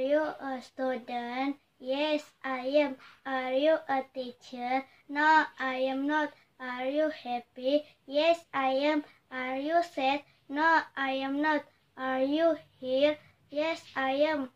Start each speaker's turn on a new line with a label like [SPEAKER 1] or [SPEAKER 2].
[SPEAKER 1] you a student? Yes, I am. Are you a teacher? No, I am not. Are you happy? Yes, I am. Are you sad? No, I am not. Are you here? Yes, I am.